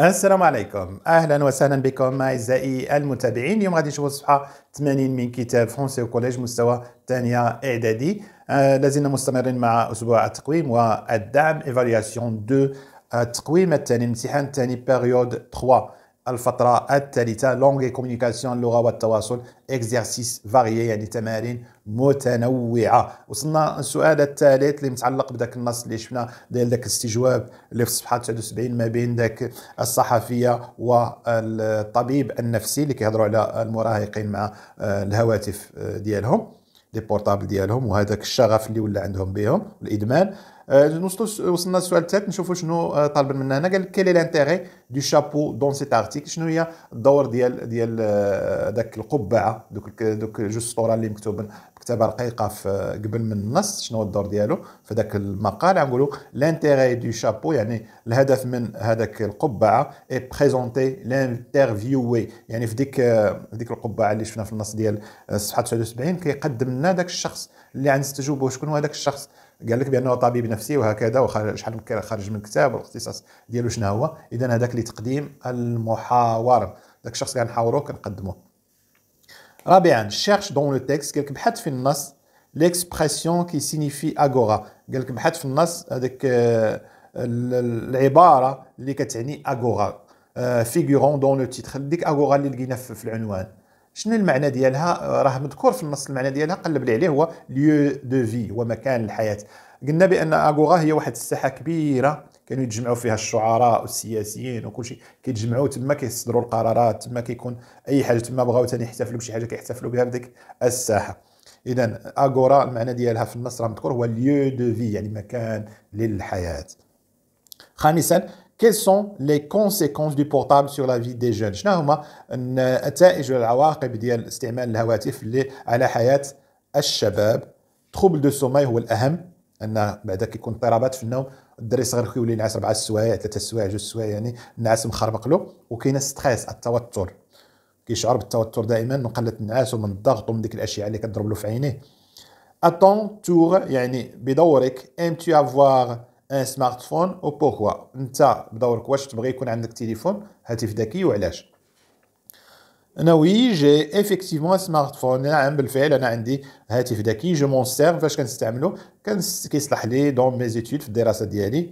السلام عليكم اهلا وسهلا بكم اعزائي المتابعين اليوم غادي نشوفوا الصفحه 80 من كتاب فرونسي وكوليج مستوى ثانيه اعدادي آه لازلنا مستمرين مع اسبوع التقويم والدعم ايفالياسيون 2 التقويم الثاني الامتحان الثاني بيريود 3 الفترة الثالثة لونغ كوميونيكاسيون اللغة والتواصل اكزرسيس فاريي يعني تمارين متنوعة وصلنا السؤال الثالث اللي متعلق بداك النص اللي شفنا ديال داك الاستجواب اللي في الصفحة 79 ما بين داك الصحفية والطبيب النفسي اللي كيهضروا على المراهقين مع الهواتف ديالهم لي بورطابل ديالهم وهذاك الشغف اللي ولا عندهم بهم الادمان نوصلوا وصلنا للسؤال الثالث نشوفوا شنو طالب منا هنا قال لك كيلي لانتيغي دو شابو دون سيت ارتيكل شنو هي الدور ديال ديال ذاك القبعه دوك دوك جوج سطور اللي مكتوب مكتبه رقيقه في قبل من النص شنو هو الدور ديالو في ذاك المقال نقولوا لانتيغي دو شابو يعني الهدف من هذاك القبعه اي بريزونتي لانترفيوي يعني في ديك في ديك القبعه اللي شفنا في النص ديال الصفحه 79 كيقدم لنا ذاك الشخص اللي غنستجوبه شكون هو هذاك الشخص قال لك بانه طبيب نفسي وهكذا وشحال خارج من كتاب والاختصاص ديالو شنو هو اذا هذاك لتقديم المحاور ذاك الشخص اللي غنحاوروه كنقدموه رابعا شيرش دون لو تيكست قال لك بحث في النص ليكسبرسيون كي سينيفي اغورا قال لك بحث في النص هذاك آه، العباره اللي كتعني اغورا فيغورون دون لو تيتر ديك اغورا اللي لقينا في العنوان شنو المعنى ديالها آه، راه مذكور في النص المعنى ديالها قلب لي عليه هو ليو دو في هو مكان الحياه قلنا بان اغورا هي واحد الساحه كبيره كانوا يتجمعوا فيها الشعراء والسياسيين وكل شيء كيتجمعوا تما كيصدروا القرارات تما كيكون اي حاجه تما بغاو ثاني يحتفلوا بشي حاجه كيحتفلوا بها بديك الساحه اذا اغورا المعنى ديالها في النص راه مذكور هو ليو دو في يعني مكان للحياه خامسا quelles sont les conséquences du portable sur la vie des jeunes شنو هما النتائج والعواقب ديال استعمال الهواتف اللي على حياة الشباب تروبل دو سوماي هو الاهم ان بعدا كيكون اضطرابات في النوم الدري الصغير كيولي ينعس اربع سوايع ثلاثه سوايع جوج سوايع يعني النعاس مخربق له وكاين ستريس التوتر كيشعر بالتوتر دائما من قله النعاس ومن الضغط ومن ديك الاشعه اللي كتضرب له في عينيه اتون تور يعني بدورك ام تو افوار ان فون او بوكوا انت بدورك واش تبغي يكون عندك تليفون هاتف ذكي وعلاش انا وي جي ايفيكتيفمون فون نعم بالفعل انا عندي هاتف ذكي جو مون سير فاش كنستعملو كيصلح لي دون مي زيتود في الدراسه ديالي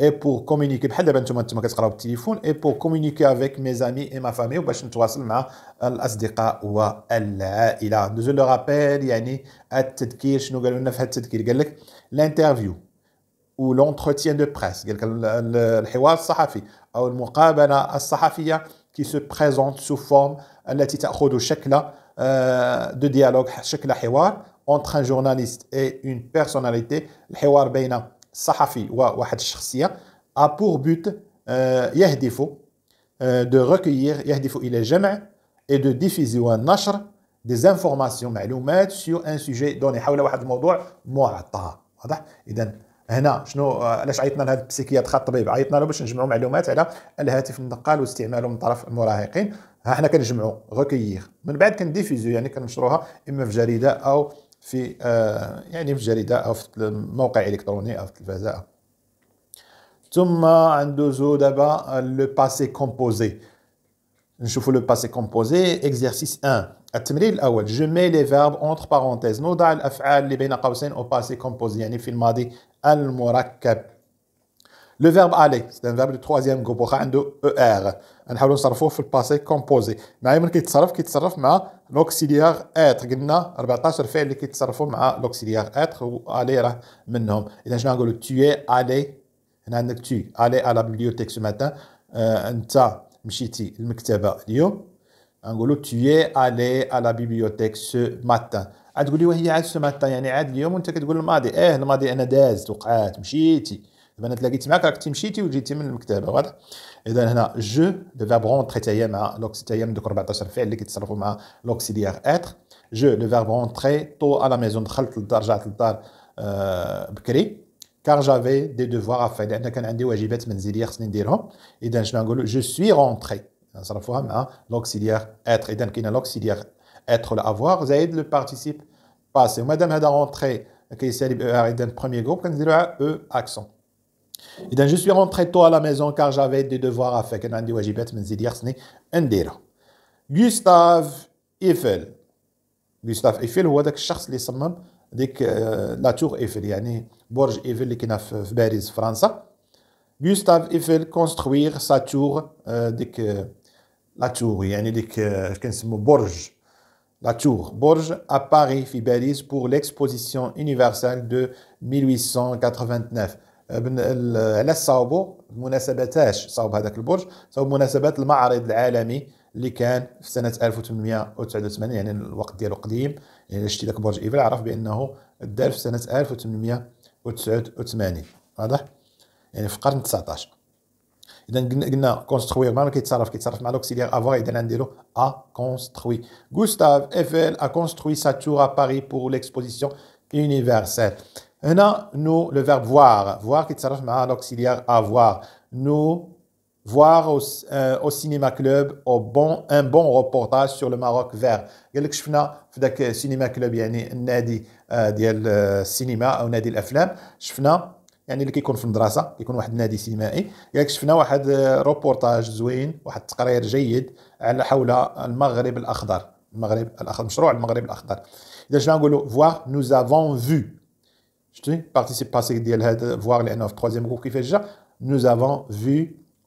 اي بور كومونيكي بحال دابا نتوما نتوما كتقراو بالتليفون اي بور كومونيكي افيك مي زامي اي ما فامي باش نتواصل مع الاصدقاء والعائله دوزو لو رابيل يعني التذكير شنو قالوا لنا في هذا التذكير قال لك لانترفيو ou l'entretien de presse, qui se présente sous forme euh, de dialogue entre un journaliste et une personnalité a pour but euh, euh, de recueillir et de diffuser ou des informations sur un sujet donné هنا شنو آه، علاش عيطنا لهذا البسيكياتر الطبيب عيطنا له باش نجمعوا معلومات على الهاتف النقال واستعماله من طرف المراهقين ها حنا كنجمعوا غوكيير من بعد كنديفيزو يعني كننشروها اما في جريده او في آه يعني في جريده او في موقع الكتروني او في التلفازه ثم ندوزو دابا آه، لو باسي كومبوزي On va voir le passé composé, exercice 1. À la fin, je mets les verbes entre parenthèses. On met les verbes entre au passé composé. C'est-à-dire, dans ce le verbe « aller ». C'est un verbe du troisième groupe. Il y a er ». On va le faire le passé composé. Quand on le fait, on le fait avec l'auxiliaire « être ». On 14 verbes qui sont faits avec l'auxiliaire « être ».« Aller » est un verbe de « aller ». Donc, je vais dire « tu es allé ». On dit « tu es allé à la bibliothèque ce matin ».« Tu allé à la bibliothèque ce matin ». مشيتي المكتبه اليوم غنقولو تي الي على بيبيوتيك سو ماتان عاد تقول لي وهي عاد سو ماتان يعني عاد اليوم وانت كتقول الماضي اه الماضي انا دازت وقعات مشيتي دابا انا تلاقيت معاك راك مشيتي وجيتي من المكتبه واضح اذا هنا جو لو فيرب رونتري تاهي مع لوكسي تاهي من دوك 14 فعل اللي كيتصرفوا مع لوكسيليير اتر جو لو فيرب رونتري طو على ميزون دخلت للدار رجعت للدار بكري car j'avais des devoirs à faire. Je suis rentré. Hein, l'auxiliaire être. Et il y l'auxiliaire être, l'avoir. Zaid, le participe passé. Madame a rentré. Euh, dans le premier groupe, ah, accent. Et je suis rentré tôt à la maison car j'avais des devoirs à faire. Gustave Eiffel. Gustave Eiffel, que je cherche la tour Eiffel, il y a Borges Eiffel qui est à Paris, en France. Gustave Eiffel construit sa tour, la tour, il y a Borges, la tour Borges à Paris, à Paris, pour l'exposition universelle de 1889. Il y a une chose qui est très importante, c'est la marée de l'Alami. اللي كان في سنه 1889 يعني الوقت ديالو قديم يعني شتي داك برج ايفل عرف بانه دار في سنه 1889 واضح يعني في القرن 19 اذا قلنا كونستخوي ما كيتصرف كيتصرف مع لوكسيليير افوا اذا نديرو ا كونستروي غوستاف ايفل ا كونستروي سا تور ا باري بور ليكسبوزيسيون يونيفرسال هنا نو لو فيرب فوار فوار كيتصرف مع لوكسيليير افوار نو voir au, euh, au cinéma club au bon un bon reportage sur le Maroc vert قال لك شفنا في ذاك سينما كلوب يعني النادي ديال السينما او نادي الافلام شفنا يعني اللي كيكون في المدرسه كيكون واحد النادي سينمائي ياك شفنا واحد روبورتاج زوين واحد التقرير جيد على حول المغرب الاخضر المغرب الاخضر مشروع المغرب الاخضر اذا شنو نقولوا فوار نوز افون فو شتي بارتيسيب باسي ديال هذا فوار لانه في التخوازيام جروب كيفاش جا نوز افون فو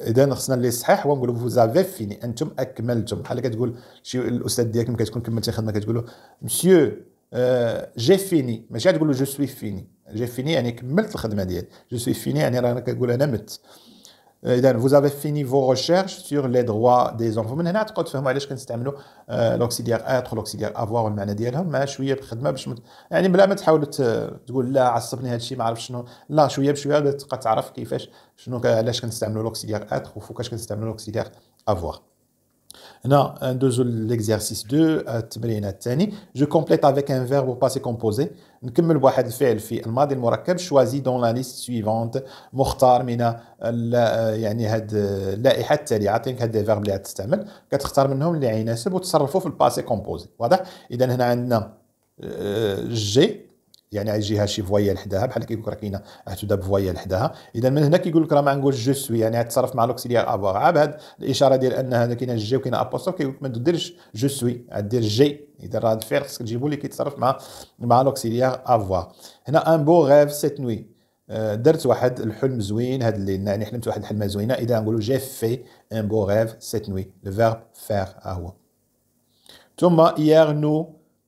اذا خصنا اللي صحيح هو نقولوا فوزافي فيني انتم اكملتم بحال كتقول شي الاستاذ ديالك ملي كتكون كملتي خدمه كتقول له مسيو جي فيني ماشي غتقول له جو سوي فيني جي فيني يعني كملت الخدمه ديالي جو سوي فيني يعني راه كنقول انا مت اذا فو افي فيني فو recherches سور لي droits دي زونفو من هنا تقعد تفهموا علاش كنستعملوا لوكسيديار اتر لوكسيديار افوار والمعنى ديالهم مع شويه بخدمه باش مت... يعني بلا ما تحاول تقول لا عصبني هذا الشيء ما عرفتش شنو لا شويه بشويه تبقى تعرف كيفاش شنو علاش كنستعملوا لوكسيديار اتر وفوكاش كنستعملوا لوكسيديار افوار l'exercice 2, je complète avec un verbe au passé composé. نكمل بواحد الفعل في الماضي المركب choisi dans la liste suivante مختار من يعني هاد اللائحه التاليه عاطينك هاد الفيرب اللي تستعمل كتختار منهم اللي يناسب وتصرفوا في الباسي كومبوزي واضح اذا هنا عندنا جي يعني غيجيها شي فوايا حداها بحال كيقول لك راه كاينه تبدا بفوايا حداها اذا من هنا كيقول لك راه ما نقول جو سوي يعني غتصرف مع لوكسيليار افوار عاب هاد الاشاره ديال ان هذا كاينه جي وكاينه ابوستوف كيقول لك ما تديرش جو سوي دير جي اذا راه الفعل خصك تجيبو اللي كيتصرف مع مع لوكسيليار افوار هنا ان بو غيف سيت نوي درت واحد الحلم زوين هاد الليل يعني حلمت واحد الحلمه زوينه اذا نقولوا جي في ان بو غيف سيت نوي لو فيرب فير ها هو ثم يير نو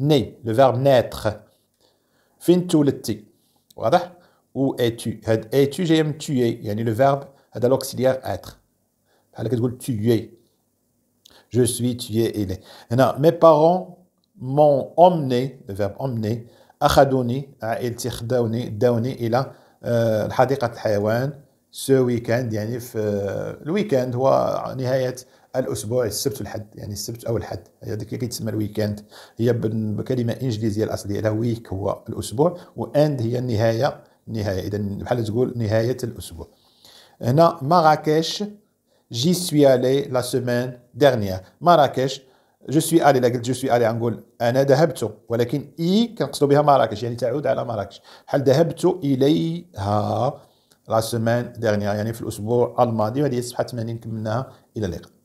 né, le verbe naître. Fin tuletti. Voilà. Où es-tu Es-tu, j'aime tué? Il y a le verbe, à l'auxiliaire être. Alors, qu'est-ce que tu es Je suis, tué il mes parents m'ont emmené, le verbe emmené, à Khadouni, à El Tirdaouni, Daouni, il a euh, le Hadikat ce week-end, il y a le week-end, ou à Nihayat, الاسبوع السبت والحد يعني السبت او الحد هذيك اللي كيتسمى الويكاند هي بكلمه انجليزيه الاصليه لها ويك هو الاسبوع واند هي النهايه النهايه اذا بحال تقول نهايه الاسبوع هنا مراكش جي سوي الي لا سيمين ديرنيير مراكش جو سوي الي الا قلت جو سوي الي غنقول انا ذهبت ولكن اي كنقصدو بها مراكش يعني تعود على مراكش بحال ذهبت اليها لا سيمين ديرنيير يعني في الاسبوع الماضي وهذه صفحه 80 كملناها الى اللقاء